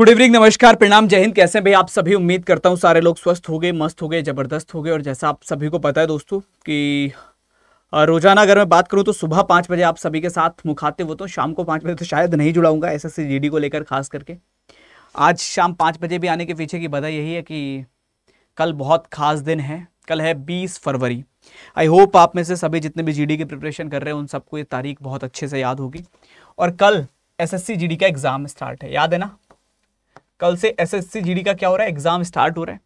Good evening नमस्कार प्रणाम जय हिंद कैसे भाई आप सभी उम्मीद करता हूँ सारे लोग स्वस्थ हो गए मस्त हो गए जबरदस्त हो गए और जैसा आप सभी को पता है दोस्तों कि रोजाना अगर मैं बात करूँ तो सुबह पाँच बजे आप सभी के साथ मुखातिब होता हूँ शाम को पाँच बजे तो शायद नहीं जुड़ाऊंगा एस एस को लेकर खास करके आज शाम पाँच बजे भी आने के पीछे की वजह यही है कि कल बहुत खास दिन है कल है बीस फरवरी आई होप आप में से सभी जितने भी डी की प्रिपरेशन कर रहे हैं उन सबको ये तारीख बहुत अच्छे से याद होगी और कल एस एस का एग्ज़ाम स्टार्ट है याद है ना कल से एसएससी जीडी का क्या हो रहा है एग्ज़ाम स्टार्ट हो रहा है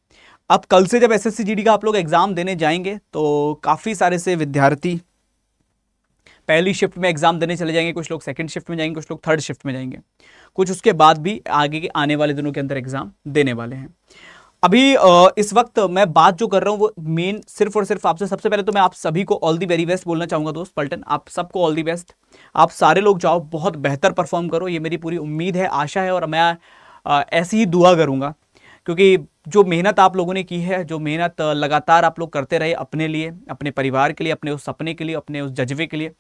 अब कल से जब एसएससी जीडी का आप लोग एग्ज़ाम देने जाएंगे तो काफ़ी सारे से विद्यार्थी पहली शिफ्ट में एग्ज़ाम देने चले जाएंगे कुछ लोग सेकंड शिफ्ट में जाएंगे कुछ लोग थर्ड शिफ्ट में जाएंगे कुछ उसके बाद भी आगे के आने वाले दिनों के अंदर एग्ज़ाम देने वाले हैं अभी इस वक्त मैं बात जो कर रहा हूँ वो मेन सिर्फ और सिर्फ आपसे सबसे पहले तो मैं आप सभी को ऑल दी वेरी बेस्ट बोलना चाहूँगा दोस्त पल्टन आप सबको ऑल दी बेस्ट आप सारे लोग जाओ बहुत बेहतर परफॉर्म करो ये मेरी पूरी उम्मीद है आशा है और मैं ऐसी ही दुआ करूँगा क्योंकि जो मेहनत आप लोगों ने की है जो मेहनत लगातार आप लोग करते रहे अपने लिए अपने परिवार के लिए अपने उस सपने के लिए अपने उस जज्बे के लिए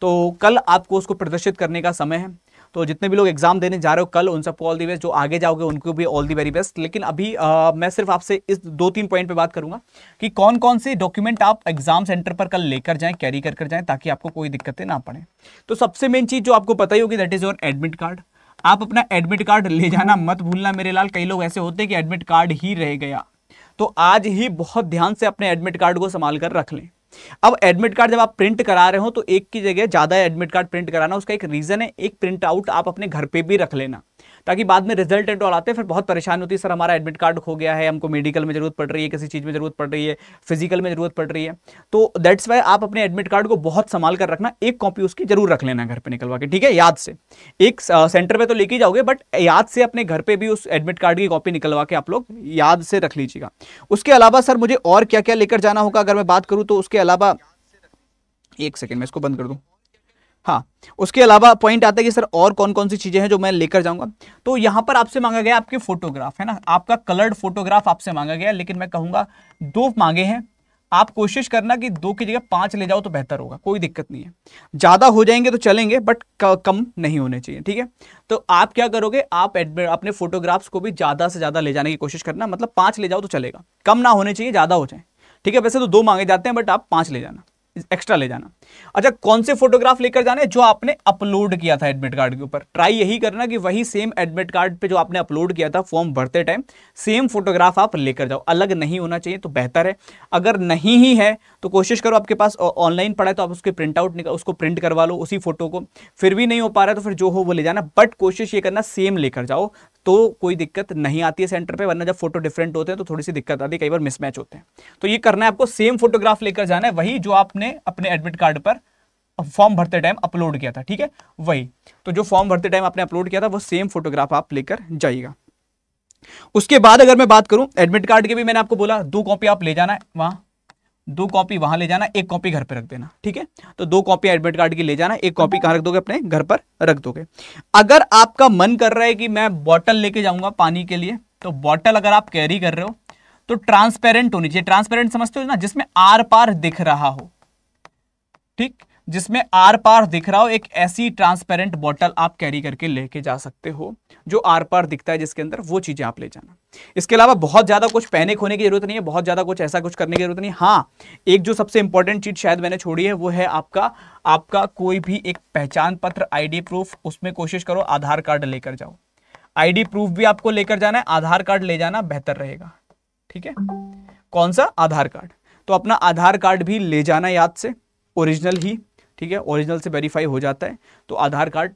तो कल आपको उसको प्रदर्शित करने का समय है तो जितने भी लोग एग्जाम देने जा रहे हो कल उन सबको ऑल दी बेस्ट जो आगे जाओगे उनको भी ऑल दी वेरी बेस्ट लेकिन अभी आ, मैं सिर्फ आपसे इस दो तीन पॉइंट पे बात करूंगा कि कौन कौन से डॉक्यूमेंट आप एग्जाम सेंटर पर कल लेकर जाएं कैरी कर कर जाएं ताकि आपको कोई दिक्कतें ना पड़े तो सबसे मेन चीज़ जो आपको पता ही होगी that is your admit card आप अपना एडमिट कार्ड ले जाना हम्म। मत भूलना मेरे लाल कई लोग ऐसे होते हैं कि एडमिट कार्ड ही रह गया तो आज ही बहुत ध्यान से अपने एडमिट कार्ड को संभाल कर रख लें अब एडमिट कार्ड जब आप प्रिंट करा रहे हो तो एक की जगह ज़्यादा एडमिट कार्ड प्रिंट कराना उसका एक रीज़न है एक प्रिंट आउट आप अपने घर पे भी रख लेना ताकि बाद में रिजल्ट एंड ऑल आते फिर बहुत परेशान होती है सर हमारा एडमिट कार्ड खो गया है हमको मेडिकल में जरूरत पड़ रही है किसी चीज़ में जरूरत पड़ रही है फिजिकल में जरूरत पड़ रही है तो दैट्स वाई आप अपने एडमिट कार्ड को बहुत संभाल कर रखना एक कॉपी उसकी जरूर रख लेना घर पर निकलवा के ठीक है याद से एक सेंटर पर तो लेके जाओगे बट याद से अपने घर पर भी उस एडमिट कार्ड की कॉपी निकलवा के आप लोग याद से रख लीजिएगा उसके अलावा सर मुझे और क्या क्या लेकर जाना होगा अगर मैं बात करूँ तो उसके अलावा एक सेकेंड मैं इसको बंद कर दूँ हाँ उसके अलावा पॉइंट आता है कि सर और कौन कौन सी चीज़ें हैं जो मैं लेकर जाऊंगा तो यहाँ पर आपसे मांगा गया आपके फोटोग्राफ है ना आपका कलर्ड फोटोग्राफ आपसे मांगा गया लेकिन मैं कहूँगा दो मांगे हैं आप कोशिश करना कि दो की जगह पाँच ले जाओ तो बेहतर होगा कोई दिक्कत नहीं है ज़्यादा हो जाएंगे तो चलेंगे बट कम नहीं होने चाहिए ठीक है तो आप क्या करोगे आप अपने फोटोग्राफ्स को भी ज़्यादा से ज़्यादा ले जाने की कोशिश करना मतलब पाँच ले जाओ तो चलेगा कम ना होने चाहिए ज़्यादा हो जाए ठीक है वैसे तो दो मांगे जाते हैं बट आप पाँच ले जाना एक्स्ट्रा ले जाना अच्छा कौन से फोटोग्राफ लेकर जाने जो आपने अपलोड किया था एडमिट कार्ड के ऊपर ट्राई यही करना कि वही सेम एडमिट कार्ड पे जो आपने अपलोड किया था फॉर्म भरते टाइम सेम फोटोग्राफ आप लेकर जाओ अलग नहीं होना चाहिए तो बेहतर है अगर नहीं ही है तो कोशिश करो आपके पास ऑनलाइन पड़ा है तो आप उसके प्रिंट आउट निकाल उसको प्रिंट करवा लो उसी फोटो को फिर भी नहीं हो पा रहा है तो फिर जो हो वो ले जाना बट कोशिश ये करना सेम लेकर जाओ तो कोई दिक्कत नहीं आती है सेंटर पे वरना जब फोटो डिफरेंट होते हैं तो थोड़ी सी दिक्कत आती है कई बार मिसमैच होते हैं तो ये करना है आपको सेम फोटोग्राफ लेकर जाना है वही जो आपने अपने एडमिट कार्ड पर फॉर्म भरते टाइम अपलोड किया था ठीक है वही तो जो फॉर्म भरते टाइम आपने अपलोड किया था वो सेम फोटोग्राफ आप लेकर जाइएगा उसके बाद अगर मैं बात करूं एडमिट कार्ड के भी मैंने आपको बोला दो कॉपी आप ले जाना है वहां दो कॉपी वहां ले जाना एक कॉपी घर पर रख देना ठीक है तो दो कॉपी एडमिट कार्ड की ले जाना एक कॉपी कहाँ रख दोगे अपने घर पर रख दोगे अगर आपका मन कर रहा है कि मैं बॉटल लेके जाऊंगा पानी के लिए तो बॉटल अगर आप कैरी कर रहे हो तो ट्रांसपेरेंट होनी चाहिए ट्रांसपेरेंट समझते हो ना जिसमें आर पार दिख रहा हो ठीक जिसमें आर पार दिख रहा हो एक ऐसी ट्रांसपेरेंट बॉटल आप कैरी करके लेके जा सकते हो जो आर पार दिखता है जिसके अंदर वो चीज़ें आप ले जाना इसके अलावा बहुत ज़्यादा कुछ पहने खोने की जरूरत नहीं है बहुत ज़्यादा कुछ ऐसा कुछ करने की जरूरत नहीं हाँ एक जो सबसे इंपॉर्टेंट चीज़ शायद मैंने छोड़ी है वो है आपका आपका कोई भी एक पहचान पत्र आई प्रूफ उसमें कोशिश करो आधार कार्ड लेकर जाओ आई प्रूफ भी आपको लेकर जाना है आधार कार्ड ले जाना बेहतर रहेगा ठीक है कौन सा आधार कार्ड तो अपना आधार कार्ड भी ले जाना याद से ओरिजिनल ही ठीक है ओरिजिनल से वेरीफाई हो जाता है तो आधार कार्ड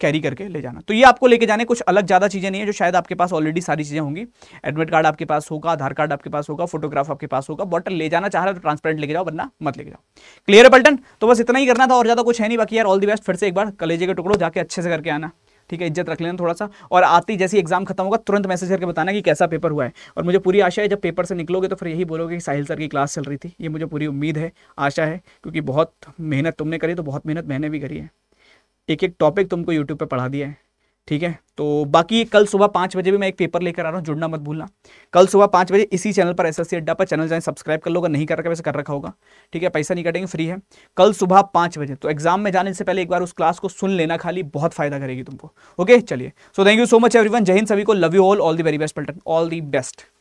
कैरी करके ले जाना तो ये आपको लेके जाने कुछ अलग ज़्यादा चीज़ें नहीं है जो शायद आपके पास ऑलरेडी सारी चीज़ें होंगी एडमिट कार्ड आपके पास होगा आधार कार्ड आपके पास होगा फोटोग्राफ आपके पास होगा बॉटल ले जाना चाह रहा है तो ट्रांसपेरेंट लेके जाओ वरना मत लेके जाओ क्लियर है बल्टन तो बस इतना ही करना था और ज़्यादा कुछ है नहीं बाकी यार ऑल दी बेस्ट फिर से एक बार कलेजे के टुकड़ो जाके अच्छे से करके आना ठीक है इज्जत रख लेना थोड़ा सा और आती जैसी एग्जाम खत्म होगा तुरंत मैसेज करके बताना कि कैसा पेपर हुआ है और मुझे पूरी आशा है जब पेपर से निकलोगे तो फिर यही बोलोगे कि साहिल सर की क्लास चल रही थी ये मुझे पूरी उम्मीद है आशा है क्योंकि बहुत मेहनत तुमने करी तो बहुत मेहनत मैंने भी करी है एक एक टॉपिक तुमको यूट्यूब पर पढ़ा दिया है ठीक है तो बाकी कल सुबह पाँच बजे भी मैं एक पेपर लेकर आ रहा हूँ जुड़ना मत भूलना कल सुबह पाँच बजे इसी चैनल पर एसएससी अड्डा पर चैनल जाए सब्सक्राइब कर लोगा नहीं कर रखा वैसे कर रखा होगा ठीक है पैसा नहीं कटेंगे फ्री है कल सुबह पाँच बजे तो एग्जाम में जाने से पहले एक बार उस क्लास को सुन लेना खाली बहुत फायदा करेगी तुमको ओके चलिए so thank you so much everyone जय हिंद सभी को love you all all the very best पल्टन ऑल दी बेस्ट